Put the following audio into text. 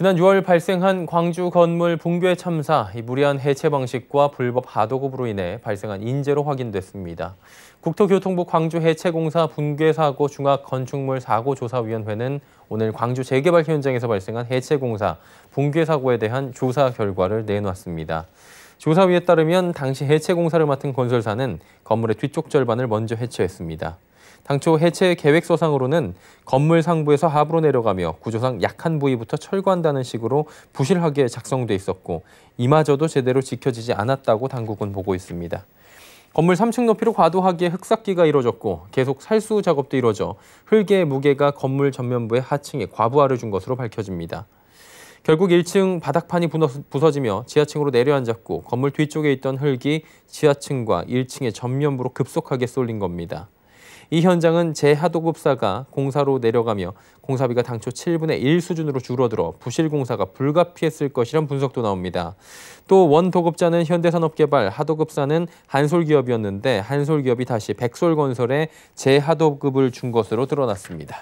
지난 6월 발생한 광주 건물 붕괴 참사, 무리한 해체 방식과 불법 하도급으로 인해 발생한 인재로 확인됐습니다. 국토교통부 광주해체공사 붕괴사고 중앙건축물사고조사위원회는 오늘 광주 재개발 현장에서 발생한 해체공사 붕괴사고에 대한 조사 결과를 내놨습니다. 조사위에 따르면 당시 해체공사를 맡은 건설사는 건물의 뒤쪽 절반을 먼저 해체했습니다. 당초 해체 계획서상으로는 건물 상부에서 하부로 내려가며 구조상 약한 부위부터 철거한다는 식으로 부실하게 작성돼 있었고 이마저도 제대로 지켜지지 않았다고 당국은 보고 있습니다. 건물 3층 높이로 과도하게 흙쌓기가 이뤄졌고 계속 살수 작업도 이뤄져 흙의 무게가 건물 전면부의 하층에 과부하를 준 것으로 밝혀집니다. 결국 1층 바닥판이 부서지며 지하층으로 내려앉았고 건물 뒤쪽에 있던 흙이 지하층과 1층의 전면부로 급속하게 쏠린 겁니다. 이 현장은 제하도급사가 공사로 내려가며 공사비가 당초 7분의 1 수준으로 줄어들어 부실 공사가 불가피했을 것이란 분석도 나옵니다. 또 원도급자는 현대산업개발, 하도급사는 한솔기업이었는데 한솔기업이 다시 백솔건설에 제4도급을 준 것으로 드러났습니다.